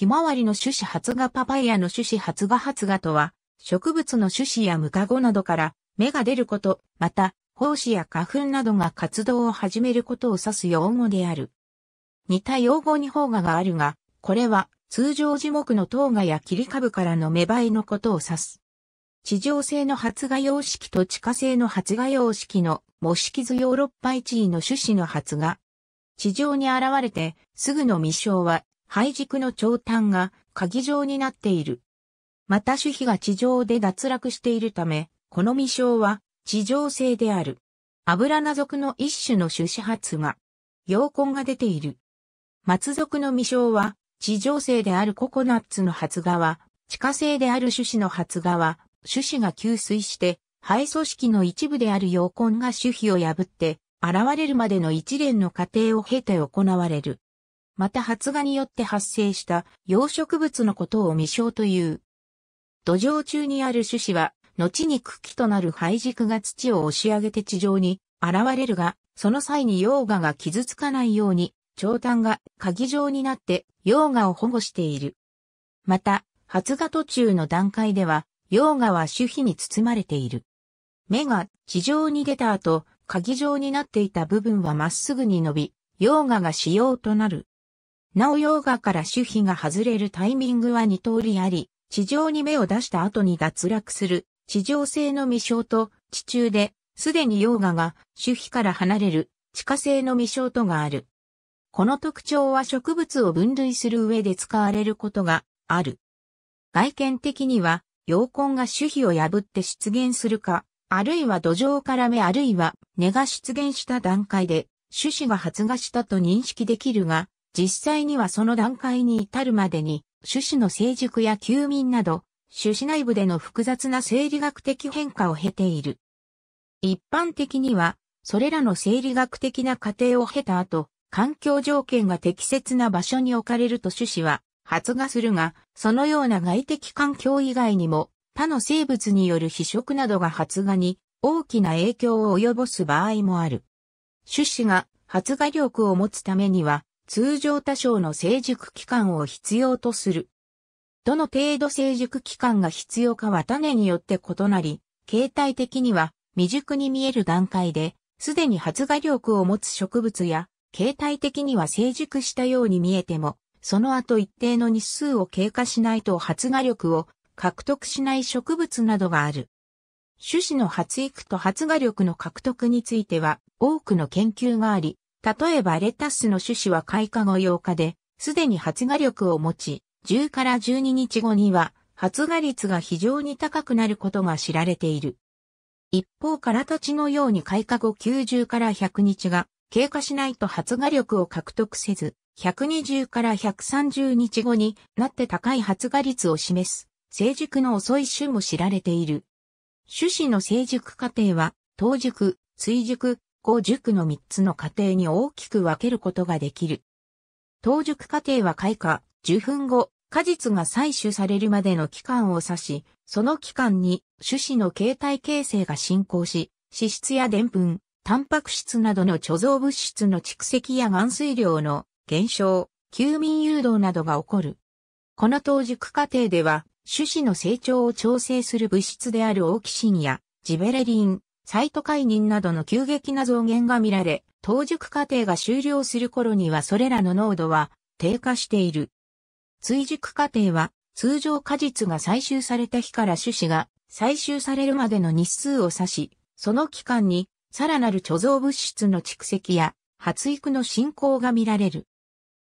ひまわりの種子発芽パパイヤの種子発芽発芽とは、植物の種子やムカゴなどから芽が出ること、また、胞子や花粉などが活動を始めることを指す用語である。似た用語に方芽があるが、これは通常樹木の唐芽や切り株からの芽生えのことを指す。地上性の発芽様式と地下性の発芽様式の模式図ヨーロッパ一位の種子の発芽。地上に現れてすぐの未生は肺軸の長短が鍵状になっている。また主皮が地上で脱落しているため、この未章は地上性である。油ナ属の一種の種子発が、陽根が出ている。松属の未章は地上性であるココナッツの発芽は、地下性である種子の発芽は、種子が吸水して、肺組織の一部である陽根が種皮を破って、現れるまでの一連の過程を経て行われる。また発芽によって発生した養殖物のことを未生という。土壌中にある種子は、後に茎となる灰軸が土を押し上げて地上に現れるが、その際に溶岩が傷つかないように、長端が鍵状になって溶岩を保護している。また、発芽途中の段階では、溶岩は種皮に包まれている。芽が地上に出た後、鍵状になっていた部分はまっすぐに伸び、溶岩が使用となる。なお洋画から主皮が外れるタイミングは2通りあり、地上に芽を出した後に脱落する、地上性の未章と、地中で、すでに洋画が主皮から離れる、地下性の未章とがある。この特徴は植物を分類する上で使われることがある。外見的には、洋根が種皮を破って出現するか、あるいは土壌から芽あるいは根が出現した段階で、種子が発芽したと認識できるが、実際にはその段階に至るまでに、種子の成熟や休眠など、種子内部での複雑な生理学的変化を経ている。一般的には、それらの生理学的な過程を経た後、環境条件が適切な場所に置かれると種子は発芽するが、そのような外的環境以外にも、他の生物による被食などが発芽に大きな影響を及ぼす場合もある。種子が発芽力を持つためには、通常多少の成熟期間を必要とする。どの程度成熟期間が必要かは種によって異なり、形態的には未熟に見える段階で、すでに発芽力を持つ植物や、形態的には成熟したように見えても、その後一定の日数を経過しないと発芽力を獲得しない植物などがある。種子の発育と発芽力の獲得については多くの研究があり、例えばレタスの種子は開花後8日で、すでに発芽力を持ち、10から12日後には発芽率が非常に高くなることが知られている。一方、からたちのように開花後90から100日が経過しないと発芽力を獲得せず、120から130日後になって高い発芽率を示す成熟の遅い種も知られている。種子の成熟過程は、当熟、追熟、校塾の3つの過程に大きく分けることができる。当塾過程は開花、受粉後、果実が採取されるまでの期間を指し、その期間に種子の形態形成が進行し、脂質や澱粉、タンパク質などの貯蔵物質の蓄積や含水量の減少、休眠誘導などが起こる。この当熟過程では、種子の成長を調整する物質であるオキシンやジベレリン、サイト解任などの急激な増減が見られ、当熟過程が終了する頃にはそれらの濃度は低下している。追熟過程は通常果実が採集された日から種子が採集されるまでの日数を指し、その期間にさらなる貯蔵物質の蓄積や発育の進行が見られる。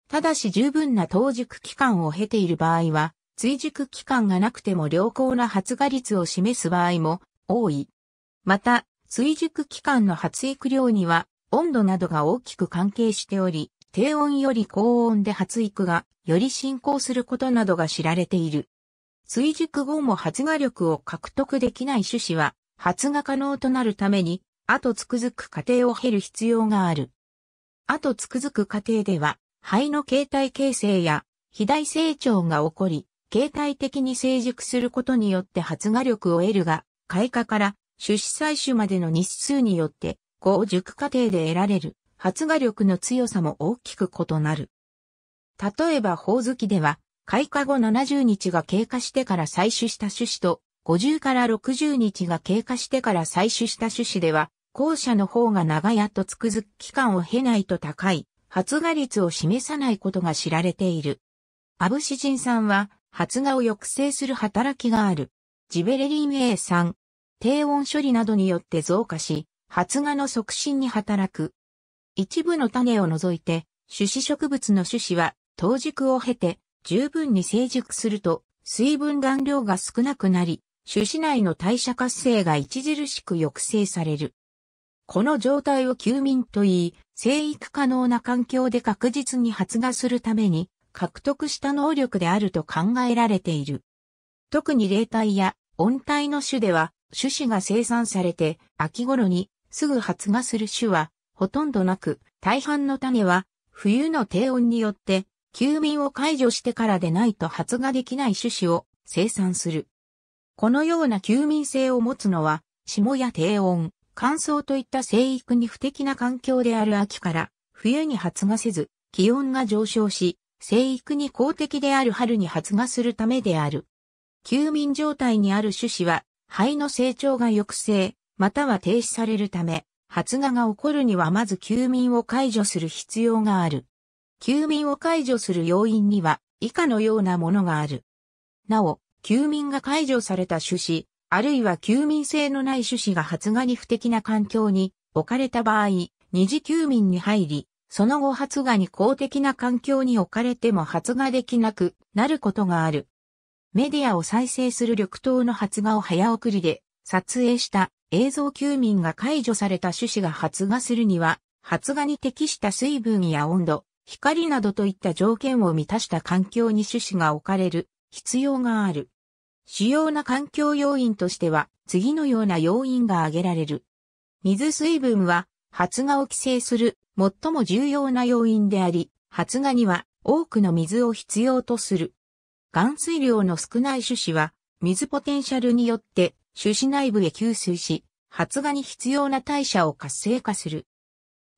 ただし十分な当熟期間を経ている場合は、追熟期間がなくても良好な発芽率を示す場合も多い。また、追熟期間の発育量には温度などが大きく関係しており、低温より高温で発育がより進行することなどが知られている。追熟後も発芽力を獲得できない種子は発芽可能となるために、後つくづく過程を経る必要がある。後つくづく過程では、肺の形態形成や肥大成長が起こり、形態的に成熟することによって発芽力を得るが、開花から種子採取までの日数によって、合熟過程で得られる発芽力の強さも大きく異なる。例えば、ホオズキでは、開花後70日が経過してから採取した種子と、50から60日が経過してから採取した種子では、後者の方が長っとつくづく期間を経ないと高い発芽率を示さないことが知られている。アブシジン酸は発芽を抑制する働きがある。ジベレリン A 酸、低温処理などによって増加し、発芽の促進に働く。一部の種を除いて、種子植物の種子は、当熟を経て、十分に成熟すると、水分含量が少なくなり、種子内の代謝活性が著しく抑制される。この状態を休眠といい、生育可能な環境で確実に発芽するために、獲得した能力であると考えられている。特に霊体や温帯の種では、種子が生産されて、秋頃にすぐ発芽する種はほとんどなく、大半の種は冬の低温によって休眠を解除してからでないと発芽できない種子を生産する。このような休眠性を持つのは、霜や低温、乾燥といった生育に不適な環境である秋から冬に発芽せず、気温が上昇し、生育に公的である春に発芽するためである。休眠状態にある種子は肺の成長が抑制、または停止されるため、発芽が起こるにはまず休眠を解除する必要がある。休眠を解除する要因には以下のようなものがある。なお、休眠が解除された種子、あるいは休眠性のない種子が発芽に不適な環境に置かれた場合、二次休眠に入り、その後発芽に公的な環境に置かれても発芽できなくなることがある。メディアを再生する緑灯の発芽を早送りで撮影した映像休眠が解除された種子が発芽するには、発芽に適した水分や温度、光などといった条件を満たした環境に種子が置かれる必要がある。主要な環境要因としては、次のような要因が挙げられる。水水分は、発芽を規制する最も重要な要因であり、発芽には多くの水を必要とする。含水量の少ない種子は、水ポテンシャルによって種子内部へ吸水し、発芽に必要な代謝を活性化する。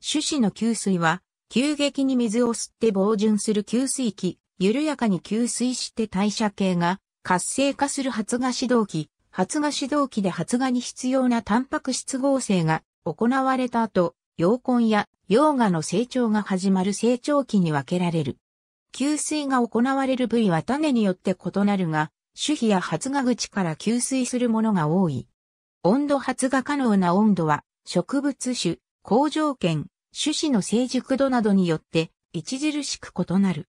種子の吸水は、急激に水を吸って防潤する吸水器、緩やかに吸水して代謝系が活性化する発芽指導器、発芽指導器で発芽に必要なタンパク質合成が行われた後、養根や溶芽の成長が始まる成長期に分けられる。給水が行われる部位は種によって異なるが、種皮や発芽口から給水するものが多い。温度発芽可能な温度は、植物種、好条件、種子の成熟度などによって、著しく異なる。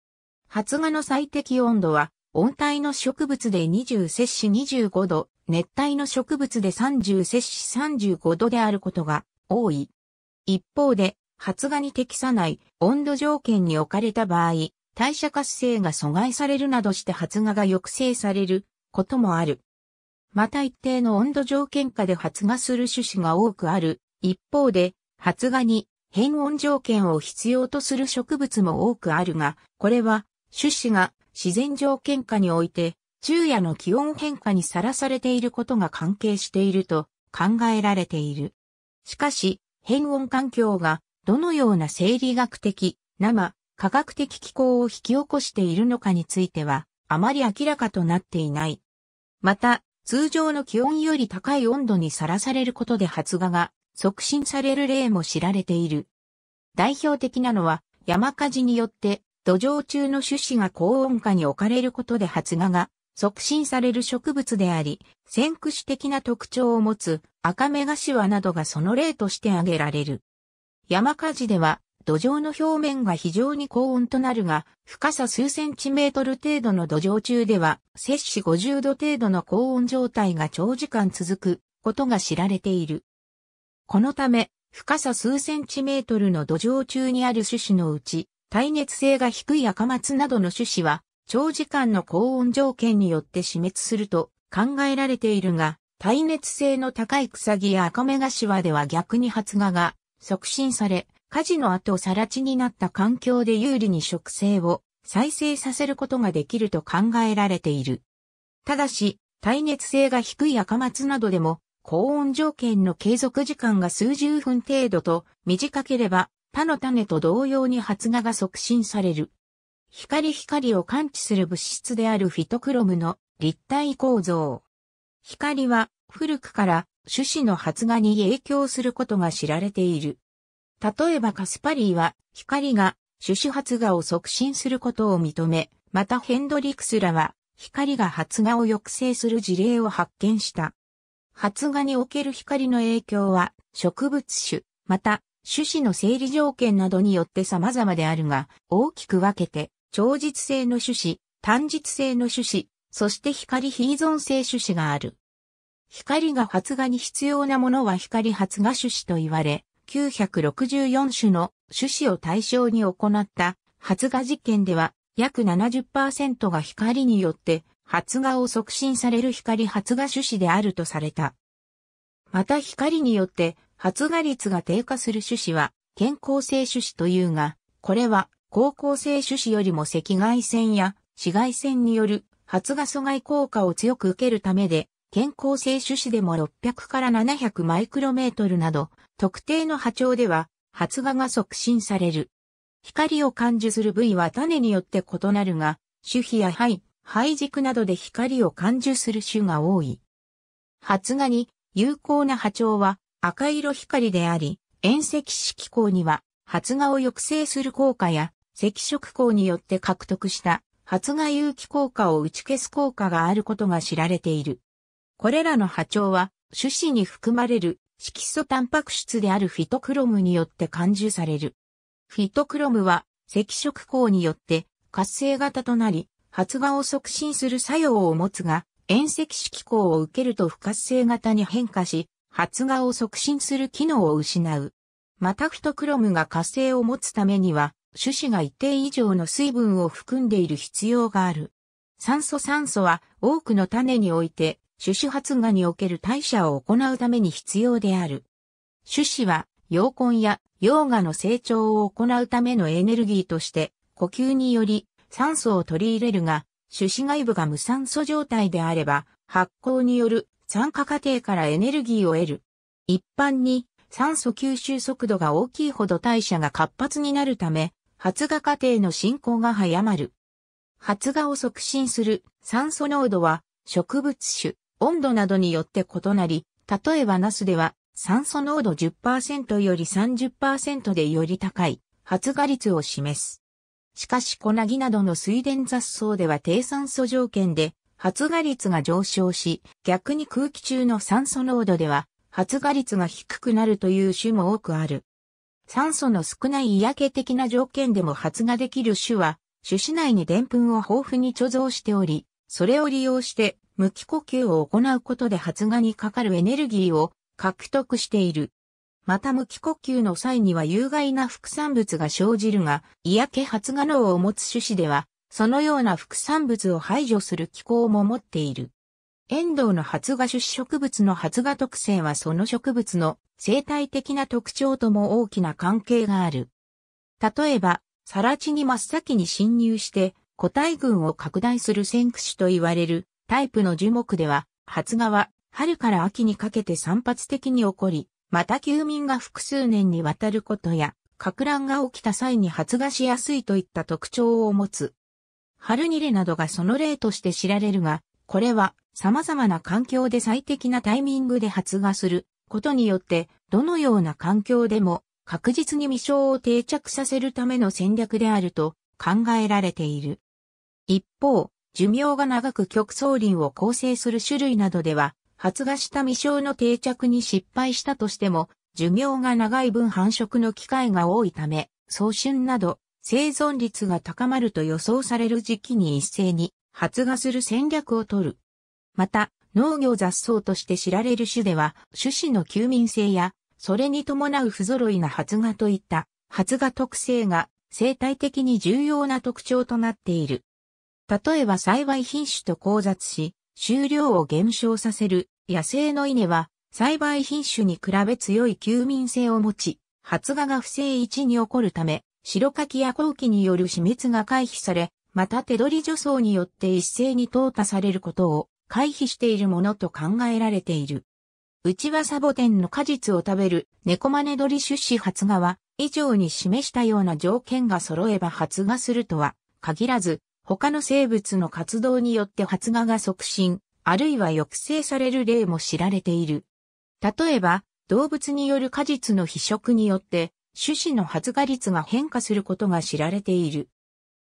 発芽の最適温度は、温帯の植物で20摂氏25度、熱帯の植物で30摂氏35度であることが多い。一方で、発芽に適さない温度条件に置かれた場合、代謝活性が阻害されるなどして発芽が抑制されることもある。また一定の温度条件下で発芽する種子が多くある。一方で、発芽に変温条件を必要とする植物も多くあるが、これは種子が自然条件下において昼夜の気温変化にさらされていることが関係していると考えられている。しかし、変温環境がどのような生理学的、生、科学的気候を引き起こしているのかについては、あまり明らかとなっていない。また、通常の気温より高い温度にさらされることで発芽が促進される例も知られている。代表的なのは、山火事によって土壌中の種子が高温下に置かれることで発芽が促進される植物であり、先駆種的な特徴を持つ赤目頭などがその例として挙げられる。山火事では土壌の表面が非常に高温となるが、深さ数センチメートル程度の土壌中では、摂氏50度程度の高温状態が長時間続くことが知られている。このため、深さ数センチメートルの土壌中にある種子のうち、耐熱性が低い赤松などの種子は、長時間の高温条件によって死滅すると考えられているが、耐熱性の高い草木や赤目頭では逆に発芽が促進され、火事の後さら地になった環境で有利に植生を再生させることができると考えられている。ただし、耐熱性が低い赤松などでも、高温条件の継続時間が数十分程度と短ければ、他の種と同様に発芽が促進される。光光を感知する物質であるフィトクロムの立体構造。光は古くから種子の発芽に影響することが知られている。例えばカスパリーは光が種子発芽を促進することを認め、またヘンドリクスらは光が発芽を抑制する事例を発見した。発芽における光の影響は植物種、また種子の生理条件などによって様々であるが、大きく分けて、超実性の種子、単実性の種子、そして光非依存性種子がある。光が発芽に必要なものは光発芽種子と言われ、964種の種子を対象に行った発芽実験では約70%が光によって発芽を促進される光発芽種子であるとされた。また光によって発芽率が低下する種子は健康性種子というが、これは高校生種子よりも赤外線や紫外線による発芽阻害効果を強く受けるためで、健康性種子でも600から700マイクロメートルなど特定の波長では発芽が促進される。光を感受する部位は種によって異なるが、種皮や肺、肺軸などで光を感受する種が多い。発芽に有効な波長は赤色光であり、遠赤色光には発芽を抑制する効果や赤色光によって獲得した発芽有機効果を打ち消す効果があることが知られている。これらの波長は種子に含まれる色素タンパク質であるフィトクロムによって感受される。フィトクロムは赤色光によって活性型となり、発芽を促進する作用を持つが、遠赤色光を受けると不活性型に変化し、発芽を促進する機能を失う。またフィトクロムが活性を持つためには、種子が一定以上の水分を含んでいる必要がある。酸素酸素は多くの種において種子発芽における代謝を行うために必要である。種子は、陽根や溶芽の成長を行うためのエネルギーとして、呼吸により酸素を取り入れるが、種子外部が無酸素状態であれば、発酵による酸化過程からエネルギーを得る。一般に酸素吸収速度が大きいほど代謝が活発になるため、発芽過程の進行が早まる。発芽を促進する酸素濃度は植物種、温度などによって異なり、例えばナスでは酸素濃度10%より30%でより高い発芽率を示す。しかし小ななどの水田雑草では低酸素条件で発芽率が上昇し、逆に空気中の酸素濃度では発芽率が低くなるという種も多くある。酸素の少ない嫌気的な条件でも発芽できる種は、種子内に澱粉を豊富に貯蔵しており、それを利用して無気呼吸を行うことで発芽にかかるエネルギーを獲得している。また無気呼吸の際には有害な副産物が生じるが、嫌気発芽能を持つ種子では、そのような副産物を排除する機構も持っている。遠藤の発芽種子植物の発芽特性はその植物の生態的な特徴とも大きな関係がある。例えば、サラ地に真っ先に侵入して個体群を拡大する先駆種と言われるタイプの樹木では、発芽は春から秋にかけて散発的に起こり、また休眠が複数年にわたることや、格乱が起きた際に発芽しやすいといった特徴を持つ。春にれなどがその例として知られるが、これは様々な環境で最適なタイミングで発芽することによって、どのような環境でも確実に未生を定着させるための戦略であると考えられている。一方、寿命が長く極層林を構成する種類などでは、発芽した未生の定着に失敗したとしても、寿命が長い分繁殖の機会が多いため、早春など生存率が高まると予想される時期に一斉に発芽する戦略を取る。また、農業雑草として知られる種では、種子の休眠性や、それに伴う不揃いな発芽といった、発芽特性が生態的に重要な特徴となっている。例えば幸い品種と交雑し、収量を減少させる野生の稲は栽培品種に比べ強い休眠性を持ち、発芽が不正位置に起こるため、白柿や後期による死滅が回避され、また手取り除草によって一斉に淘汰されることを回避しているものと考えられている。うちはサボテンの果実を食べる猫マネドリ出資発芽は以上に示したような条件が揃えば発芽するとは限らず他の生物の活動によって発芽が促進、あるいは抑制される例も知られている。例えば、動物による果実の被食によって、種子の発芽率が変化することが知られている。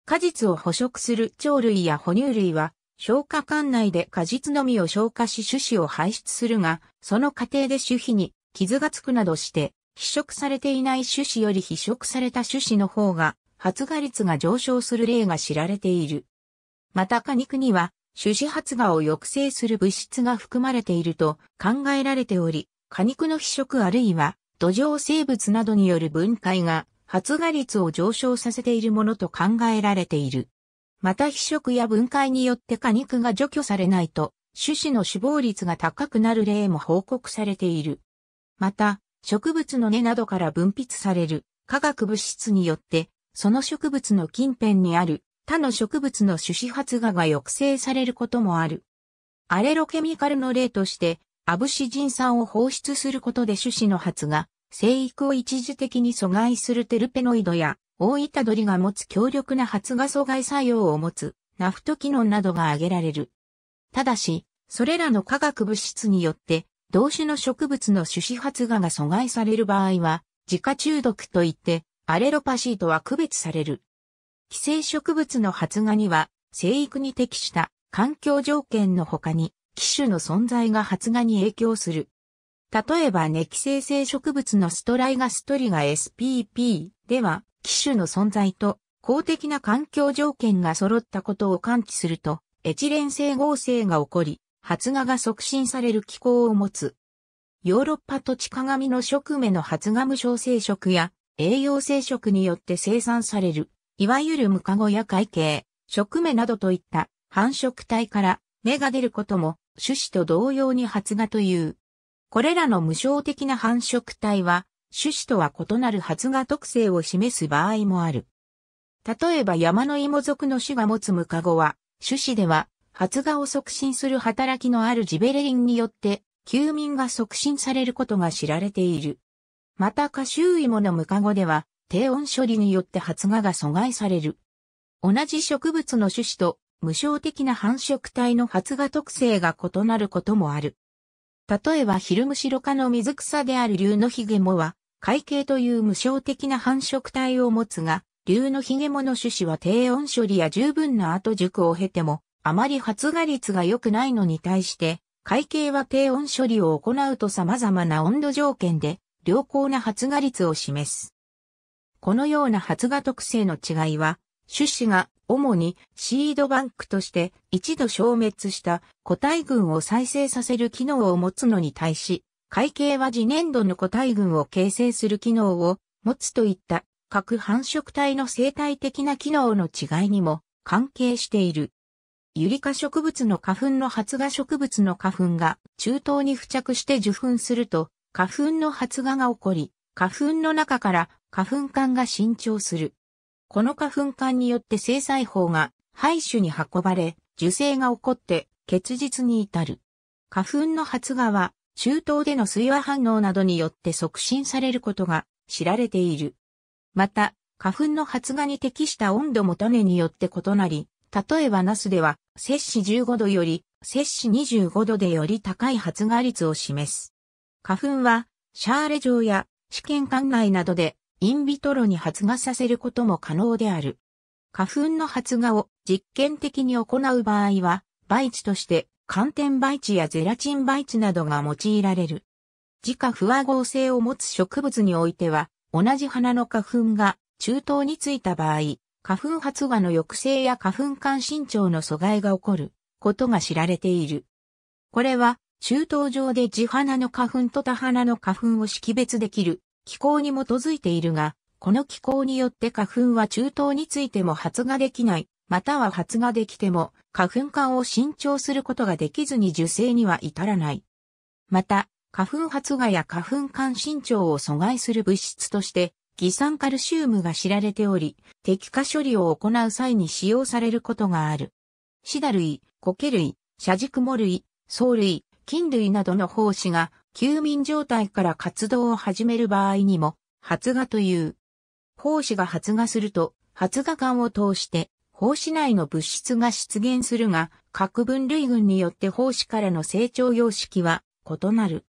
果実を捕食する鳥類や哺乳類は、消化管内で果実のみを消化し種子を排出するが、その過程で種皮に傷がつくなどして、被食されていない種子より被食された種子の方が発芽率が上昇する例が知られている。また果肉には、種子発芽を抑制する物質が含まれていると考えられており、果肉の腐食あるいは土壌生物などによる分解が発芽率を上昇させているものと考えられている。また腐食や分解によって果肉が除去されないと、種子の死亡率が高くなる例も報告されている。また、植物の根などから分泌される化学物質によってその植物の近辺にある他の植物の種子発芽が抑制されることもある。アレロケミカルの例として、アブシジン酸を放出することで種子の発芽、生育を一時的に阻害するテルペノイドや、大イタドリが持つ強力な発芽阻害作用を持つ、ナフトキノンなどが挙げられる。ただし、それらの化学物質によって、同種の植物の種子発芽が阻害される場合は、自家中毒といって、アレロパシーとは区別される。寄生植物の発芽には、生育に適した環境条件の他に、機種の存在が発芽に影響する。例えば、ネキ生成植物のストライガストリガ SPP では、機種の存在と公的な環境条件が揃ったことを感知すると、エチレン性合成が起こり、発芽が促進される機構を持つ。ヨーロッパ土地鏡の植芽の発芽無症生食や栄養生食によって生産される、いわゆるムカゴや海景、食目などといった繁殖体から芽が出ることも種子と同様に発芽という。これらの無償的な繁殖体は種子とは異なる発芽特性を示す場合もある。例えば山の芋属の種が持つムカゴは、種子では発芽を促進する働きのあるジベレリンによって、休眠が促進されることが知られている。またュ周囲ものムカゴでは、低温処理によって発芽が阻害される。同じ植物の種子と無償的な繁殖体の発芽特性が異なることもある。例えばヒルムシロ科の水草である竜のヒゲモは、海景という無償的な繁殖体を持つが、竜のヒゲモの種子は低温処理や十分な後熟を経ても、あまり発芽率が良くないのに対して、海景は低温処理を行うと様々な温度条件で良好な発芽率を示す。このような発芽特性の違いは、種子が主にシードバンクとして一度消滅した個体群を再生させる機能を持つのに対し、会計は次年度の個体群を形成する機能を持つといった各繁殖体の生態的な機能の違いにも関係している。ユリ科植物の花粉の発芽植物の花粉が中東に付着して受粉すると花粉の発芽が起こり、花粉の中から花粉管が伸長する。この花粉管によって生細胞が肺種に運ばれ、受精が起こって結実に至る。花粉の発芽は中東での水和反応などによって促進されることが知られている。また、花粉の発芽に適した温度も種によって異なり、例えばナスでは摂氏15度より摂氏25度でより高い発芽率を示す。花粉は、シャーレ状や試験管内などでインビトロに発芽させることも可能である。花粉の発芽を実験的に行う場合は、培地として寒天培地やゼラチン培地などが用いられる。自家不和合性を持つ植物においては、同じ花の花粉が中東についた場合、花粉発芽の抑制や花粉間身長の阻害が起こることが知られている。これは中東上で地花の花粉と田花の花粉を識別できる気候に基づいているが、この気候によって花粉は中東についても発芽できない、または発芽できても花粉管を伸長することができずに受精には至らない。また、花粉発芽や花粉管伸長を阻害する物質として、偽酸カルシウムが知られており、適化処理を行う際に使用されることがある。シダ類、コケ類、シャジクモ類、藻類、菌類などの胞子が休眠状態から活動を始める場合にも、発芽という。胞子が発芽すると、発芽管を通して、胞子内の物質が出現するが、各分類群によって胞子からの成長様式は異なる。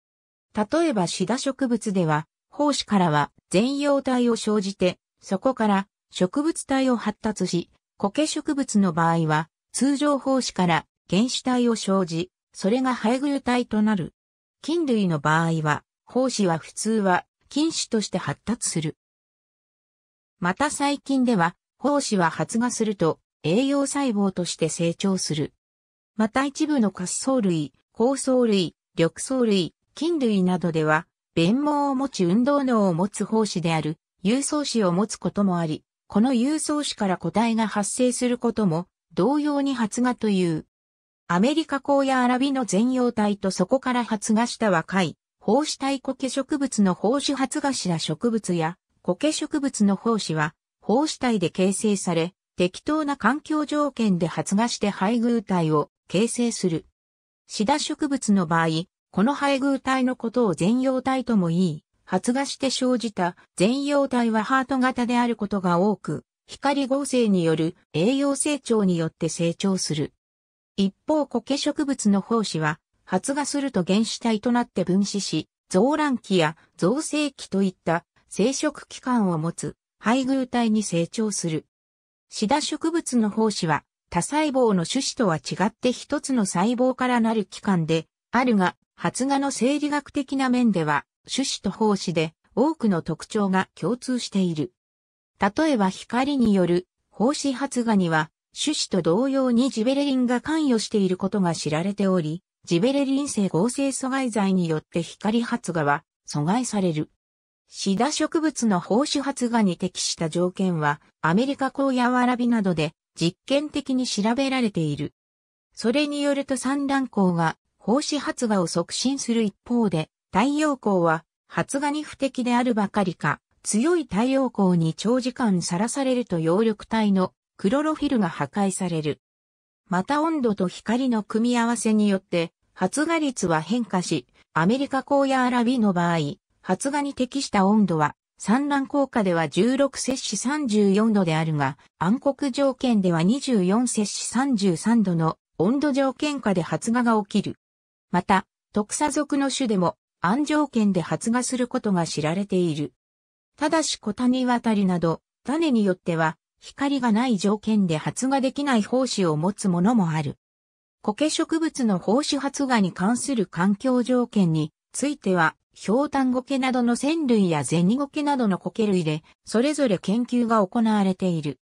例えばシダ植物では、胞子からは全葉体を生じて、そこから植物体を発達し、苔植物の場合は、通常胞子から原子体を生じ、それが配偶体となる。菌類の場合は、胞子は普通は菌種として発達する。また最近では、胞子は発芽すると栄養細胞として成長する。また一部の滑走類、高走類、緑藻類、菌類などでは、弁毛を持ち運動能を持つ胞子である、有層子を持つこともあり、この有層子から個体が発生することも、同様に発芽というアメリカ港野アラビの全容体とそこから発芽した若い、胞子体苔植物の胞子発芽した植物や、苔植物の胞子は、胞子体で形成され、適当な環境条件で発芽して配偶体を形成する。シダ植物の場合、この配偶体のことを全容体とも言い、発芽して生じた全容体はハート型であることが多く、光合成による栄養成長によって成長する。一方苔植物の胞子は、発芽すると原子体となって分子し、増卵期や増生期といった生殖期間を持つ配偶体に成長する。シダ植物の胞子は多細胞の種子とは違って一つの細胞からなる期間であるが、発芽の生理学的な面では種子と胞子で多くの特徴が共通している。例えば光による胞子発芽には種子と同様にジベレリンが関与していることが知られており、ジベレリン性合成阻害剤によって光発芽は阻害される。シダ植物の放種発芽に適した条件は、アメリカ高野わらびなどで実験的に調べられている。それによると産卵光が放射発芽を促進する一方で、太陽光は発芽に不適であるばかりか、強い太陽光に長時間さらされると葉緑体のクロロフィルが破壊される。また温度と光の組み合わせによって発芽率は変化し、アメリカ高野アラビの場合、発芽に適した温度は産卵効果では16摂氏34度であるが、暗黒条件では24摂氏33度の温度条件下で発芽が起きる。また、特砂属の種でも暗条件で発芽することが知られている。ただし小谷渡りなど、種によっては光がない条件で発芽できない胞子を持つものもある。苔植物の胞子発芽に関する環境条件については、氷炭苔などの線類や銭苔などの苔類で、それぞれ研究が行われている。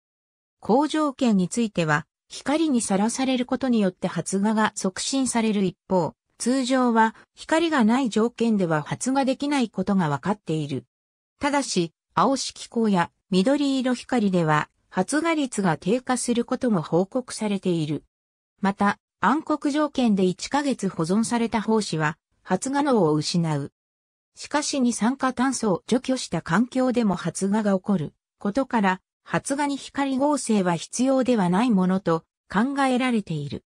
好条件については、光にさらされることによって発芽が促進される一方、通常は光がない条件では発芽できないことが分かっている。ただし、青色光や緑色光では発芽率が低下することも報告されている。また、暗黒条件で1ヶ月保存された胞子は発芽能を失う。しかし二酸化炭素を除去した環境でも発芽が起こることから発芽に光合成は必要ではないものと考えられている。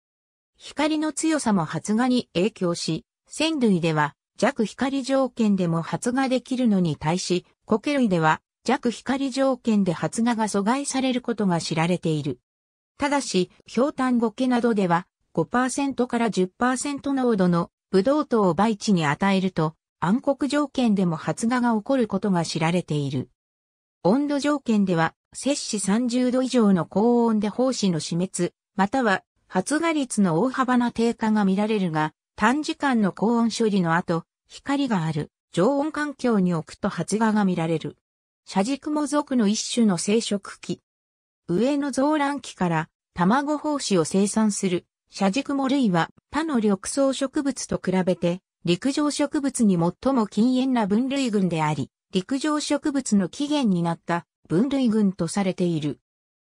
光の強さも発芽に影響し、線類では弱光条件でも発芽できるのに対し、苔類では弱光条件で発芽が阻害されることが知られている。ただし、氷炭ゴケなどでは5%から10%濃度のブドウ糖を培地に与えると暗黒条件でも発芽が起こることが知られている。温度条件では摂氏30度以上の高温で胞子の死滅、または発芽率の大幅な低下が見られるが、短時間の高温処理の後、光がある常温環境に置くと発芽が見られる。車軸も属の一種の生殖器。上の増卵期から卵胞子を生産する、車軸も類は他の緑草植物と比べて、陸上植物に最も禁煙な分類群であり、陸上植物の起源になった分類群とされている。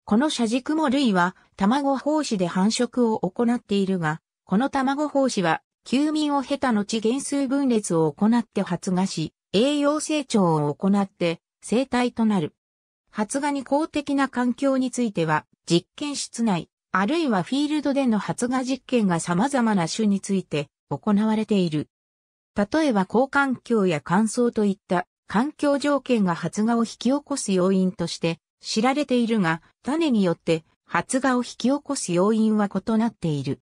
この車軸も類は卵胞子で繁殖を行っているが、この卵胞子は休眠を経た後減水分裂を行って発芽し、栄養成長を行って生態となる。発芽に公的な環境については、実験室内、あるいはフィールドでの発芽実験が様々な種について行われている。例えば高環境や乾燥といった環境条件が発芽を引き起こす要因として知られているが、種によって発芽を引き起こす要因は異なっている。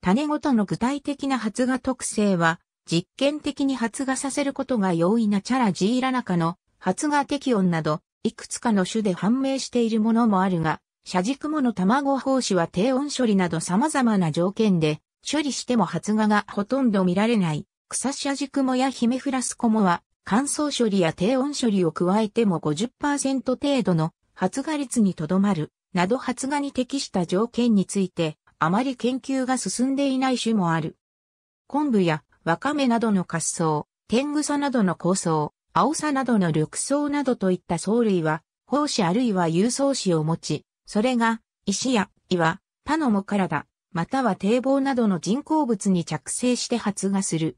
種ごとの具体的な発芽特性は、実験的に発芽させることが容易なチャラジーラナの発芽適温など、いくつかの種で判明しているものもあるが、車軸もの卵胞子は低温処理など様々な条件で、処理しても発芽がほとんど見られない。草車軸もやヒメフラスコモは、乾燥処理や低温処理を加えても50%程度の発芽率にとどまる、など発芽に適した条件について、あまり研究が進んでいない種もある。昆布やわかめなどの滑走、天草などの構想、青サなどの緑藻などといった藻類は、胞子あるいは有層子を持ち、それが石や岩、他の藻からだ、または堤防などの人工物に着生して発芽する。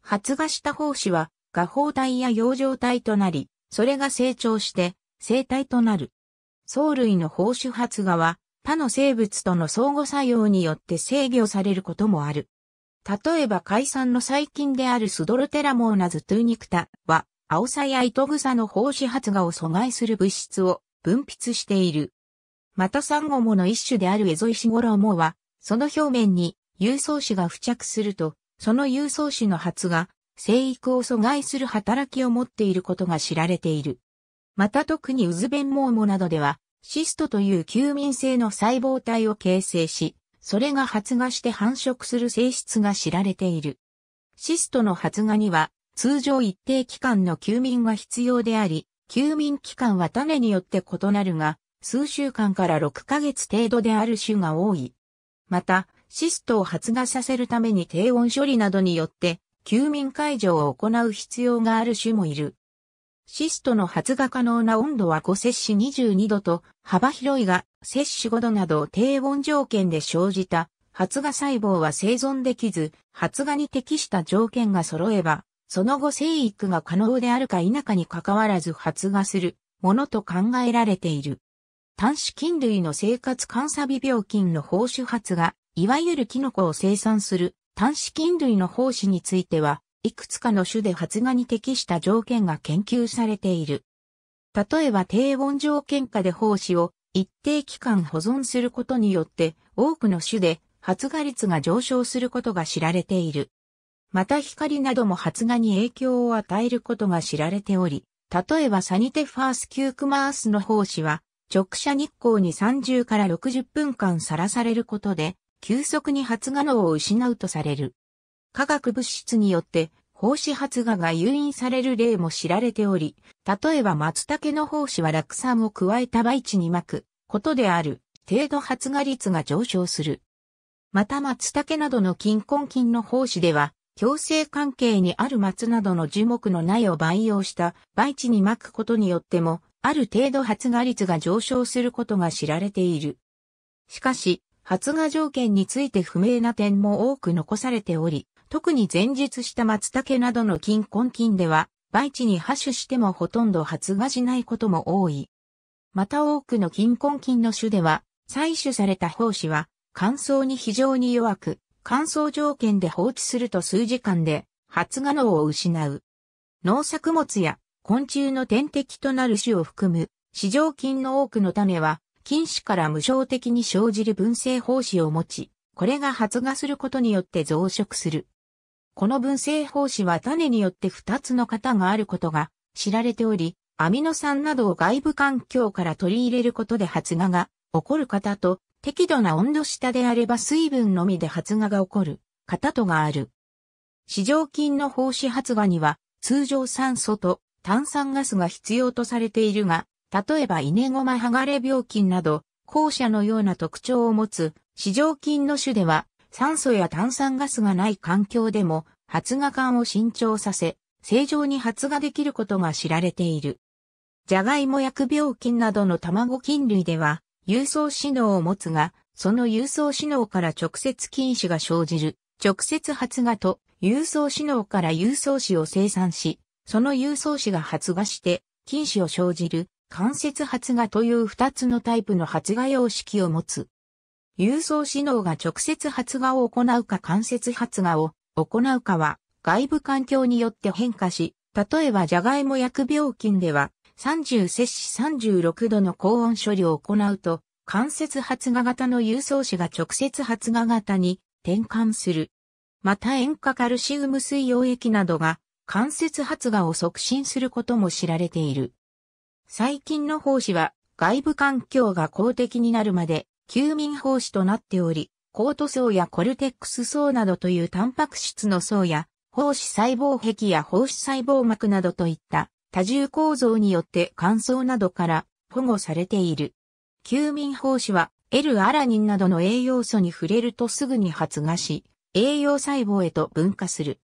発芽した胞子は、画胞体や養状体となり、それが成長して、生体となる。藻類の胞子発芽は、他の生物との相互作用によって制御されることもある。例えば海産の細菌であるスドルテラモーナズトゥーニクタは、アオサや糸草の胞子発芽を阻害する物質を分泌している。またサンゴモの一種であるエゾイシゴロモは、その表面に有層子が付着すると、その有層子の発芽、生育を阻害する働きを持っていることが知られている。また特にウズベンモウモなどでは、シストという休眠性の細胞体を形成し、それが発芽して繁殖する性質が知られている。シストの発芽には通常一定期間の休眠が必要であり、休眠期間は種によって異なるが、数週間から6ヶ月程度である種が多い。また、シストを発芽させるために低温処理などによって、休眠解除を行う必要がある種もいる。シストの発芽可能な温度は5摂氏22度と幅広いが摂氏5度など低温条件で生じた発芽細胞は生存できず発芽に適した条件が揃えばその後生育が可能であるか否かに関わらず発芽するものと考えられている。単子菌類の生活観察微病菌の胞種発芽、いわゆるキノコを生産する単子菌類の胞子については、いくつかの種で発芽に適した条件が研究されている。例えば低温条件下で胞子を一定期間保存することによって多くの種で発芽率が上昇することが知られている。また光なども発芽に影響を与えることが知られており、例えばサニテファース・キュークマースの胞子は、直射日光に30から60分間さらされることで、急速に発芽能を失うとされる。化学物質によって、胞子発芽が誘引される例も知られており、例えば松茸の胞子は落酸を加えた培地に巻くことである程度発芽率が上昇する。また松茸などの金根菌の胞子では、共生関係にある松などの樹木の苗を培養した培地に巻くことによっても、ある程度発芽率が上昇することが知られている。しかし、発芽条件について不明な点も多く残されており、特に前述した松茸などの金根菌では、培地に発種してもほとんど発芽しないことも多い。また多くの金根菌の種では、採取された胞子は乾燥に非常に弱く、乾燥条件で放置すると数時間で発芽能を失う。農作物や昆虫の天敵となる種を含む市場菌の多くの種は菌糸から無償的に生じる分性胞子を持ち、これが発芽することによって増殖する。この分性胞子は種によって2つの型があることが知られており、アミノ酸などを外部環境から取り入れることで発芽が起こる型と適度な温度下であれば水分のみで発芽が起こる、型とがある。市場菌の胞子発芽には、通常酸素と炭酸ガスが必要とされているが、例えばイネゴマ剥がれ病菌など、後者のような特徴を持つ、市場菌の種では、酸素や炭酸ガスがない環境でも、発芽管を伸長させ、正常に発芽できることが知られている。ジャガイモ薬病菌などの卵菌類では、郵送指能を持つが、その郵送指能から直接禁止が生じる、直接発芽と、郵送指能から郵送死を生産し、その郵送死が発芽して、禁止を生じる、間接発芽という二つのタイプの発芽様式を持つ。郵送指能が直接発芽を行うか間接発芽を行うかは、外部環境によって変化し、例えばジャガイモ薬病菌では、30摂氏36度の高温処理を行うと、間接発芽型の輸送子が直接発芽型に転換する。また塩化カルシウム水溶液などが間接発芽を促進することも知られている。最近の胞子は外部環境が公的になるまで休眠胞子となっており、コート層やコルテックス層などというタンパク質の層や、胞子細胞壁や胞子細胞膜などといった多重構造によって乾燥などから保護されている。休眠胞子は L アラニンなどの栄養素に触れるとすぐに発芽し、栄養細胞へと分化する。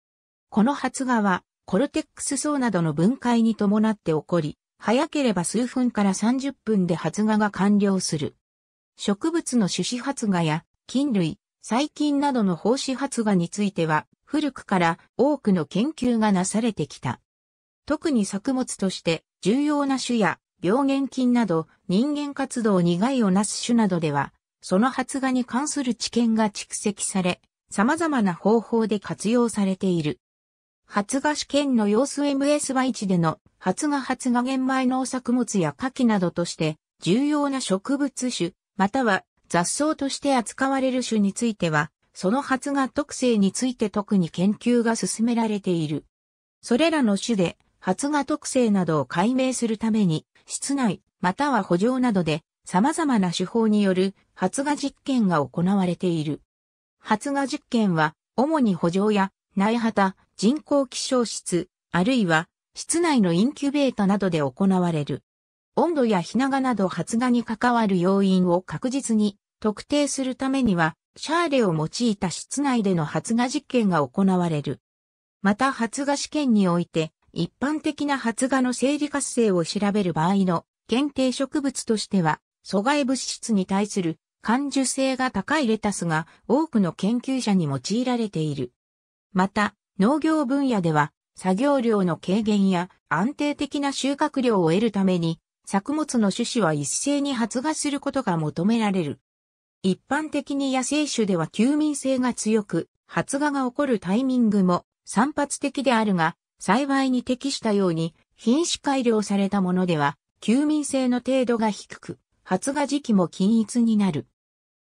この発芽はコルテックス層などの分解に伴って起こり、早ければ数分から30分で発芽が完了する。植物の種子発芽や菌類、細菌などの胞子発芽については、古くから多くの研究がなされてきた。特に作物として重要な種や病原菌など人間活動に害をなす種などでは、その発芽に関する知見が蓄積され、様々な方法で活用されている。発芽試験の様子 MSY1 での発芽発芽玄米農作物や夏季などとして重要な植物種、または雑草として扱われる種については、その発芽特性について特に研究が進められている。それらの種で発芽特性などを解明するために、室内、または補助などで、様々な手法による発芽実験が行われている。発芽実験は、主に補助や苗旗、人工気象室、あるいは室内のインキュベータなどで行われる。温度やながなど発芽に関わる要因を確実に特定するためには、シャーレを用いた室内での発芽実験が行われる。また発芽試験において、一般的な発芽の生理活性を調べる場合の検定植物としては、阻害物質に対する感受性が高いレタスが多くの研究者に用いられている。また、農業分野では、作業量の軽減や安定的な収穫量を得るために、作物の種子は一斉に発芽することが求められる。一般的に野生種では休眠性が強く、発芽が起こるタイミングも散発的であるが、幸いに適したように品種改良されたものでは、休眠性の程度が低く、発芽時期も均一になる。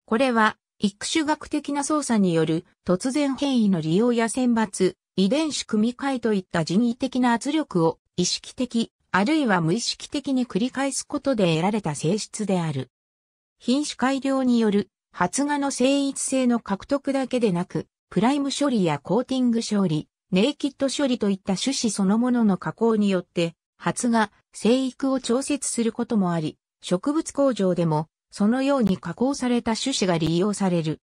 これは、育種学的な操作による突然変異の利用や選抜、遺伝子組み換えといった人為的な圧力を意識的、あるいは無意識的に繰り返すことで得られた性質である。品種改良による発芽の精一性の獲得だけでなく、プライム処理やコーティング処理、ネイキッド処理といった種子そのものの加工によって、発芽、生育を調節することもあり、植物工場でも、そのように加工された種子が利用される。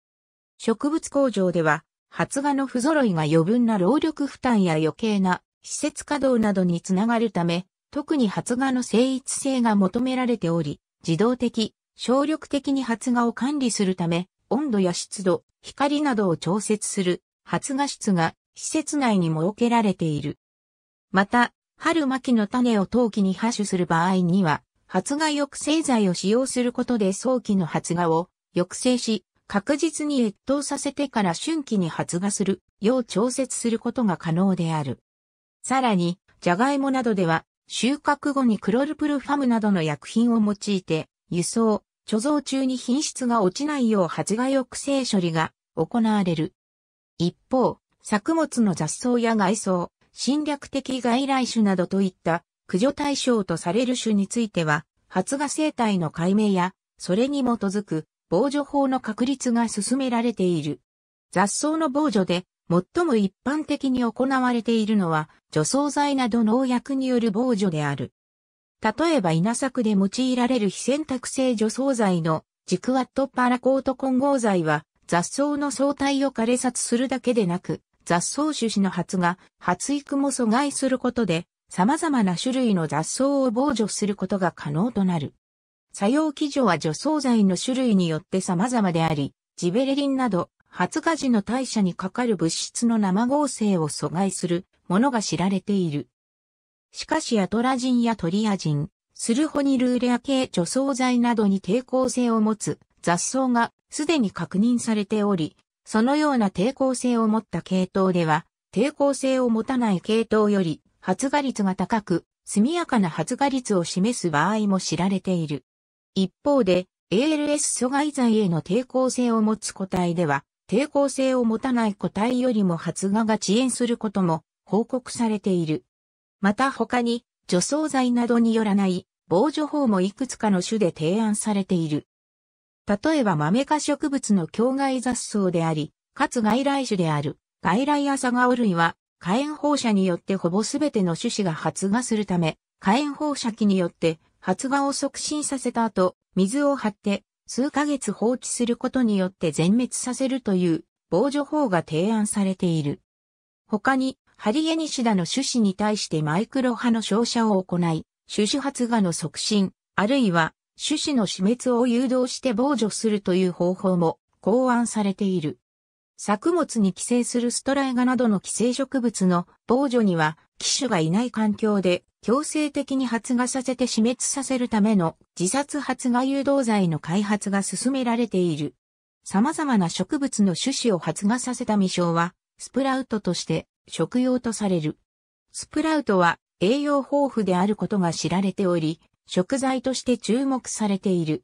植物工場では、発芽の不揃いが余分な労力負担や余計な施設稼働などにつながるため、特に発芽の精一性が求められており、自動的、省力的に発芽を管理するため、温度や湿度、光などを調節する発芽室が施設内に設けられている。また、春巻きの種を陶器に発種する場合には、発芽抑制剤を使用することで早期の発芽を抑制し、確実に越冬させてから春季に発芽するよう調節することが可能である。さらに、ジャガイモなどでは、収穫後にクロルプルファムなどの薬品を用いて、輸送、貯蔵中に品質が落ちないよう発芽抑制処理が行われる。一方、作物の雑草や外草、侵略的外来種などといった駆除対象とされる種については、発芽生態の解明や、それに基づく防除法の確立が進められている。雑草の防除で、最も一般的に行われているのは、除草剤など農薬による防除である。例えば稲作で用いられる非選択性除草剤のジクワットパラコート混合剤は、雑草の相対を枯れ殺するだけでなく、雑草種子の発芽、発育も阻害することで、様々な種類の雑草を防除することが可能となる。作用基準は除草剤の種類によって様々であり、ジベレリンなど、発芽時の代謝にかかる物質の生合成を阻害するものが知られている。しかしアトラジンやトリアジン、スルホニルーレア系除草剤などに抵抗性を持つ雑草がすでに確認されており、そのような抵抗性を持った系統では、抵抗性を持たない系統より発芽率が高く、速やかな発芽率を示す場合も知られている。一方で、ALS 阻害剤への抵抗性を持つ個体では、抵抗性を持たない個体よりも発芽が遅延することも報告されている。また他に、除草剤などによらない防除法もいくつかの種で提案されている。例えばマメ科植物の境外雑草であり、かつ外来種である、外来アサガオ類は、火炎放射によってほぼすべての種子が発芽するため、火炎放射器によって発芽を促進させた後、水を張って数ヶ月放置することによって全滅させるという防除法が提案されている。他に、ハリエニシダの種子に対してマイクロ波の照射を行い、種子発芽の促進、あるいは種子の死滅を誘導して防除するという方法も考案されている。作物に寄生するストライガなどの寄生植物の防除には、機種がいない環境で強制的に発芽させて死滅させるための自殺発芽誘導剤の開発が進められている。様々な植物の種子を発芽させた未生は、スプラウトとして食用とされる。スプラウトは栄養豊富であることが知られており、食材として注目されている。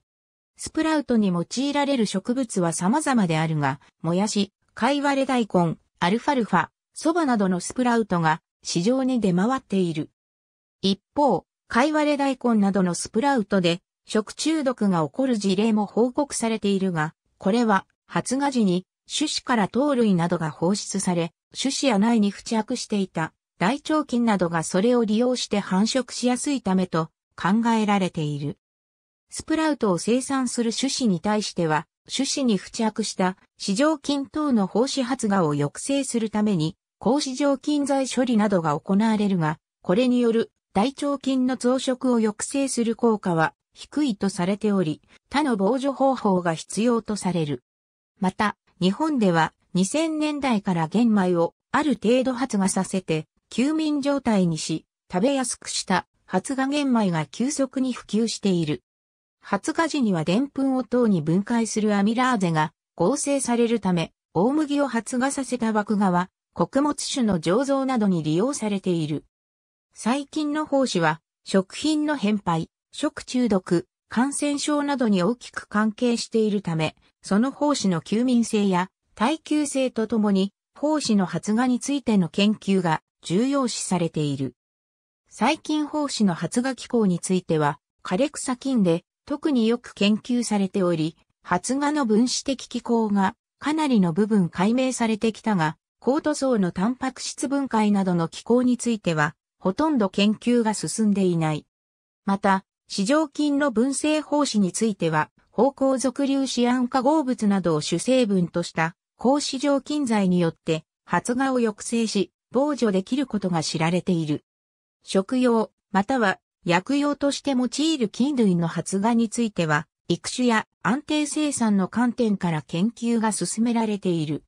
スプラウトに用いられる植物は様々であるが、もやし、貝割れ大根、アルファルファ、蕎麦などのスプラウトが市場に出回っている。一方、貝割れ大根などのスプラウトで食中毒が起こる事例も報告されているが、これは発芽時に種子から糖類などが放出され、種子や内に付着していた大腸菌などがそれを利用して繁殖しやすいためと考えられている。スプラウトを生産する種子に対しては、種子に付着した市場菌等の放射発芽を抑制するために、高市場菌剤処理などが行われるが、これによる大腸菌の増殖を抑制する効果は低いとされており、他の防除方法が必要とされる。また、日本では2000年代から玄米をある程度発芽させて、休眠状態にし、食べやすくした発芽玄米が急速に普及している。発芽時にはプンを糖に分解するアミラーゼが合成されるため、大麦を発芽させた麦芽は、穀物種の醸造などに利用されている。最近の胞子は、食品の変廃、食中毒、感染症などに大きく関係しているため、その胞子の休眠性や耐久性とともに、胞子の発芽についての研究が重要視されている。細菌胞子の発芽機構については、枯れ草菌で特によく研究されており、発芽の分子的機構がかなりの部分解明されてきたが、高塗層のタンパク質分解などの機構については、ほとんど研究が進んでいない。また、市場菌の分生胞子については、方向属粒子ン化合物などを主成分とした高市場菌剤によって発芽を抑制し、防除できることが知られている。食用、または薬用として用いる菌類の発芽については、育種や安定生産の観点から研究が進められている。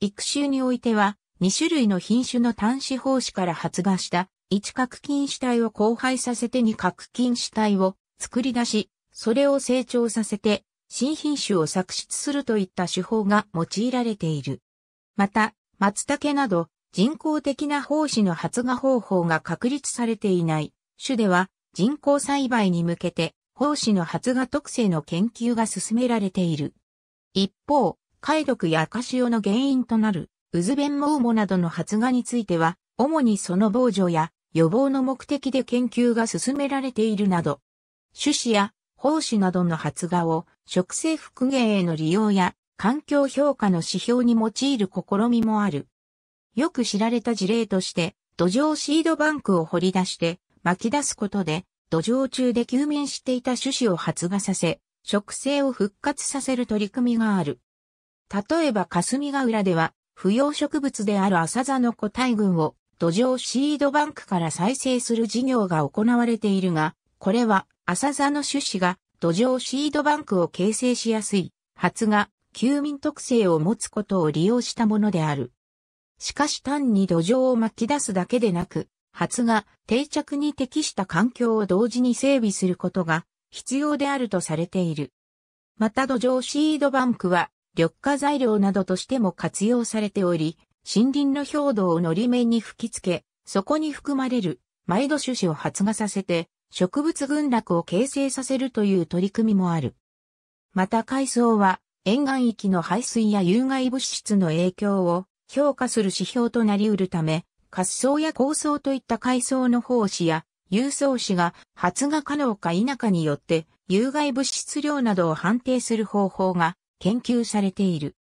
育種においては、2種類の品種の単子胞子から発芽した一核菌主体を交配させて二核菌主体を作り出し、それを成長させて新品種を作出するといった手法が用いられている。また、松茸など人工的な胞子の発芽方法が確立されていない種では人工栽培に向けて胞子の発芽特性の研究が進められている。一方、解毒や赤潮の原因となるウズベンモウモなどの発芽については、主にその防除や予防の目的で研究が進められているなど、種子や胞子などの発芽を植生復元への利用や環境評価の指標に用いる試みもある。よく知られた事例として、土壌シードバンクを掘り出して巻き出すことで、土壌中で休眠していた種子を発芽させ、植生を復活させる取り組みがある。例えば霞ヶ浦では、不要植物である浅座の個体群を土壌シードバンクから再生する事業が行われているが、これは浅座の種子が土壌シードバンクを形成しやすい、発芽、休眠特性を持つことを利用したものである。しかし単に土壌を巻き出すだけでなく、発芽、定着に適した環境を同時に整備することが必要であるとされている。また土壌シードバンクは緑化材料などとしても活用されており、森林の表土をのり面に吹き付け、そこに含まれる毎度種子を発芽させて植物群落を形成させるという取り組みもある。また海藻は沿岸域の排水や有害物質の影響を評価する指標となり得るため、滑走や構想といった階層の奉仕や、郵送子が発芽可能か否かによって、有害物質量などを判定する方法が研究されている。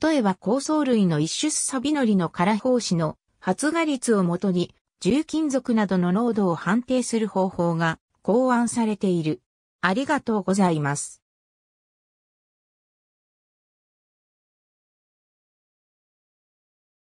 例えば構想類の一種サビノリの空胞子の発芽率をもとに、重金属などの濃度を判定する方法が考案されている。ありがとうございます。